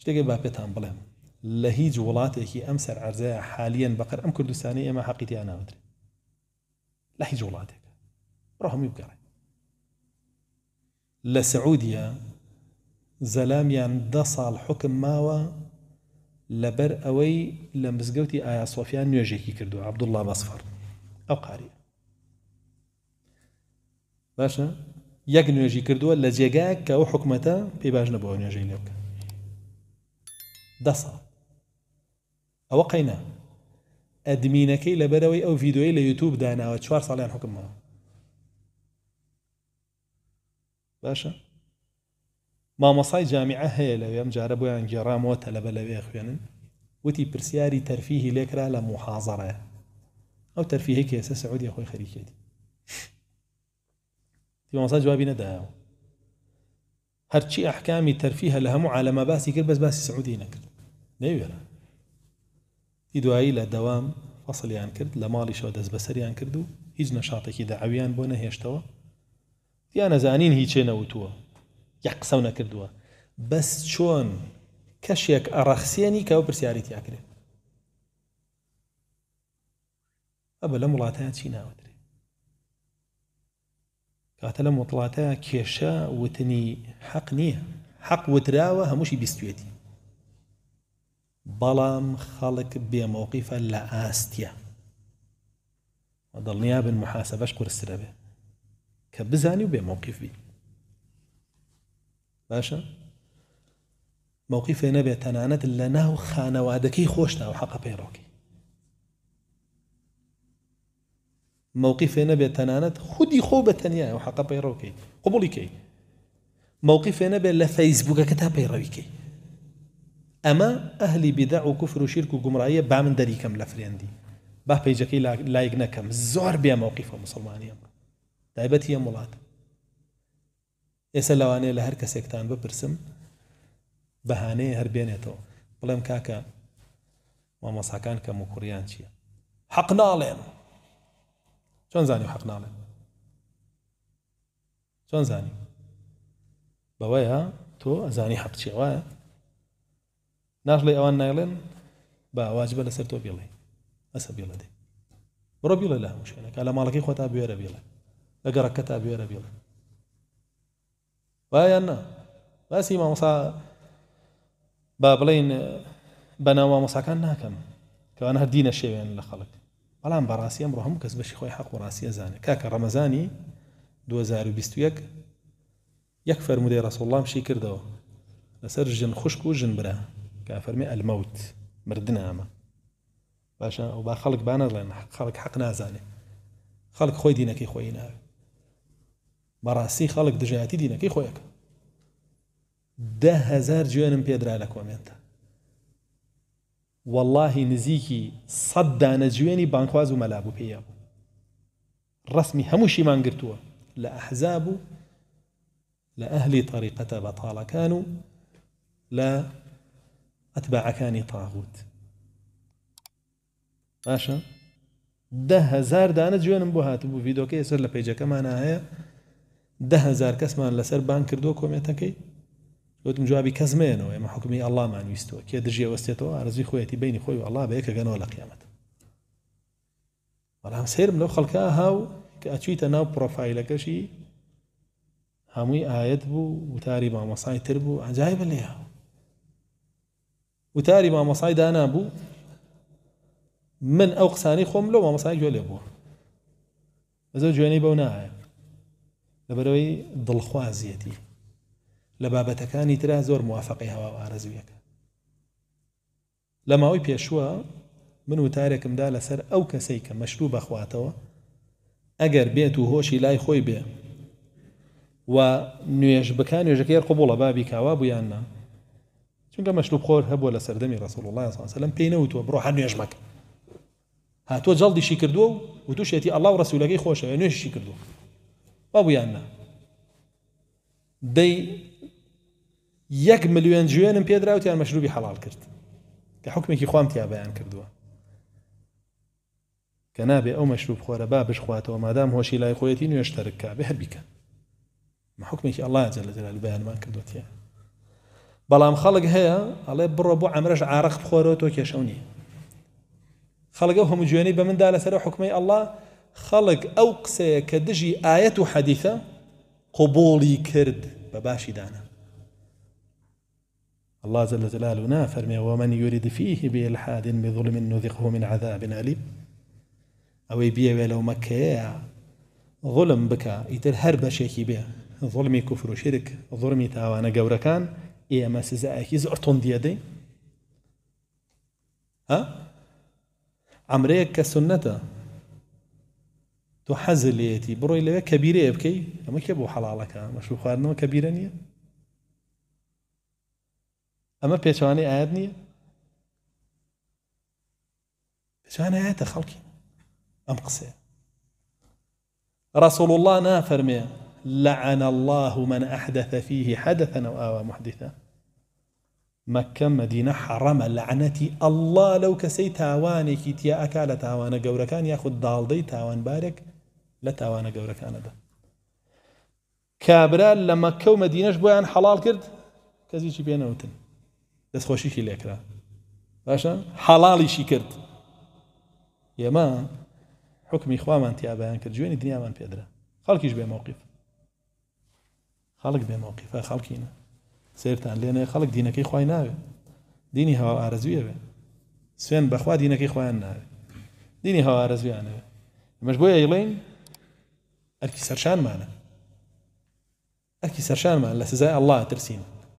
شتێکی با پێتان بڵێم لە هیچ وڵاتێکی ئەم سەر ئەرزەیە حالەن بەقەر ئەم کوردستانی ئێمە حەقیتیان ناوترێت لە هیچ وڵاتێک ڕهمی بگەڕێ لە سعودیە زەلامیان ده ساڵ حکم ماوە لەبەر ئەوەی لە مزگەوتی ئایا سۆفیان نوێژێکی کردووە عبدوڵلا بەسفەر ئەو قاریە باشە یەک نوێژی کردووە لە جێگایە کە ئەو حکومەتە پێی باش نەبەوە نوێژەی لێ بکە دەسا ئەوە الى ئەدمینەکەی لەبەرەوەی ئەو ڤیددیوی لە یوتوب داناوە چوار ساڵیان حکمەوە باشە مامەسای جامیع هەیە لەوێ ئەم جارە بۆیان گێڕامەوە تەلەبە لەوێ خوێنن وتی پرسیاری تەرفیهی لێکرا لە محاازڕە ئەو تەرفیهەیە کێسە سعودی ما مصاي جوابي جوابی هرشي احكامي ترفيه لها مو على ما باسي كل بس باسي سعودي نكر نەوێرە دی دوایی لە دەوام فەسڵیان کرد لە ماڵیشەوە دەست بەسەریان کرد و هیچ نەشاتێکی داعویان بۆ نەهێشتەوە دیان نەزانین هیچێ نەوتووە یە قسە نەکردووە بەس چۆن کەشێک ئەڕەخسیێنی کەەوە پرسیاری تیاکرێت ئەبە لەم وڵاتیان چی ناوەدرێ کاتە لە وڵاتە کێشە وتنی حەق نییە حەق وتراوە هەمووشی بیستێتی بلام خلق بموقف لا استيا وضل نياب المحاسبه اشكر السلبه كبزاني وبموقف بي باشا موقف نبي تنانت ناو وخانا وادكي خوشنا وحق بيروكي موقف نبي تنانت خدي خوبة تانية وحق بيروكي قبولي كي موقف نبي لا لفيسبوك كتاب بيروكي اما ئەهلی بیدا و کوفر و شیرک و گومڕاییە با من دەریکەم لە فرێندی با پێیجەکەی لایک نەکەم زۆر بێمەوقیفە مسلمانی يا مولات ئەم وڵات ئێستا لەوانەیە لە بهانه کەسێکتان بپرسم بەهانەیە هەربێنێتەوە بڵێم کاکە مامەساکان کەم و کوڕیان چییە حەق ناڵێن چۆن زانی حەق ناڵێن چۆن زانی تو زاني حق حەقچی وایە ناژڵێ اوان نايلن با واجبە لەسەر تۆ بێڵێ ئەسە بێڵە دێ بڕۆ بێڵە لە هەموو شوێنەکە لە ماڵەکەی خۆتا بێرە بێڵە لە گەڕەکە تا بێرە بێڵە وایان نا باسی مامۆسا با بڵین بەناو مامۆساکان ناکەم کەوان هەر دینە شێوێن لە خەڵک بەڵام بەڕاستی ئەمڕۆ هەموو کەس بەشی خۆی حەق و ڕاستیە زانێ کاکە ڕەمەزانی 2021 یەک فەرمودەی ڕسوڵام شی کردەوە لەسەر ژن خوشک و ژن برە کە الموت مردنا ما باشا وبا خلق بانا خلق بانەڵێن خەڵک حەق نازانێ خەڵک خۆی دینەکەی خۆی ناوێ بەڕاستی خەڵک دژایەتی خويك ده هزار جوان پێدرا لە کۆمێنتە واللهی نزیکی سەد دانە جوێنی بانخواز و مەلابوو پێە بوو ڕسمی هەمووشیمان گرتووە لا ئەحزاب و لە ئەهلی أتبع كاني طاغوت باشا ده هزار دانا جوان بو هاتو بو فيديو كي يسر لبيجا كمانا هيا ده هزار كسمان لسر بان كردو كوميتاكي وتم جوابي كزمين ويما حكمي الله ما نويستو كي درجي وستيتو عرزي خويتي بيني خوي والله بيكا قنوة لقيامت والله سير ملو خلقا هاو كأتويتا ناو بروفايل كشي هاموي آيات بو وتاري ما مصاي تربو عجايب اللي هاو وتاری مامۆسای دانابوو من ئەو قسانی خۆم لەو مامۆسای گوێ لێ بووە بەزە جوێنەی بەو نایە لەبەرەوەی دڵخوازیەتی لە بابەتەکانی ترا زۆر موافقی هەوا ئارەزویەکە لە ماوەی پێشووە من وتارێکمدا لەسەر ئەو کەسەی کە مەشروع بەخواتەوە ئەگەر بێت و هۆشی لای خۆی بێ و نوێژ بکان نوێژەکەی قوبڵە بابی کاوا بوویاننا مشروب خور هب ولا سردمی رسول الله الله سلم برو نەوتوە بڕۆ هەر نوێژمەکە جلدی شکر دو و وتوشێتی الله و و خۆشەوە نوێژشی دی یک میلیون جوان ملیۆن جوێنم پێدراوتیان مشروبی حلال کرد کە حکمێکی خام تیا بەیان کردووە کنابی نابێ مشروب خور بابش با و مادام هوشی لای خۆیەتی نوێشتەرکا بە هەر بیکە الله ئەڵلا جە لە جلال بەیانمان کردوتیە بلام خلق هيا على برو بو عمرش عارق بخورو تو كشوني خلق خەڵگە هەموو بمن دال سر لەسەر الله خلق او ئەو كدجي آية حديثة قبولي كرد بباشي دانا الله جل جلاله نا فرمي ومن يريد فيه بإلحاد بظلم نذقه من عذاب أليم أو يبيع ولو مكة ظلم بكا يتر هر بشيكي به ظلمي كفر وشرك ظلمي تاوانا قوركان كان ئێمە سزایەکی زۆر تۆندیە دەی ها ئەمرەیەک کە سنەتە تۆ حەز لێتی بڕۆی لەوێ کەبیرەیە بکەی ئەمە کێ بۆ حەڵاڵەکە مەشو خواردنەوە کەبیرە نییە ئەمە پێچوانەی ئاەت نییە پێچوانە ئاەتە خەڵکی ئەم قسەیە رسول الله نافرمي لعن الله من أحدث فيه حدثا أو محدثا مكه مدينه لعنتي الله لو مەکە مدینە حەڕەمە لەعنەتی ئەله لەو کەسەی تاوانێکی تیا ئەک لە تاوانە گەورەکان یاخود داڵدەی تاوانبارێک لە تاوانە گەورەکانەدا کابرا لە مەکە و مدینەش بۆیان حەڵال کرد کەزیی پێنەوتن شي لێکرا يا ما حكمي ئێمە حکمی خوامان تیابیان کرد جوێنی دنیامان پێدرا خەڵکیش بێ موقف خالك بێ موقف خەڵکینە سيرتان دينك خەڵک خوينا ديني هوا ارزويه بي. ئارزویەوێ بخوا دينك دینەکەی خوينا ديني هوا ارزويه ئارزویانەوێ مەش بۆیە یڵین ئەرکی معنا ئەرکی سەرشانمان لە سزای الله ترسینە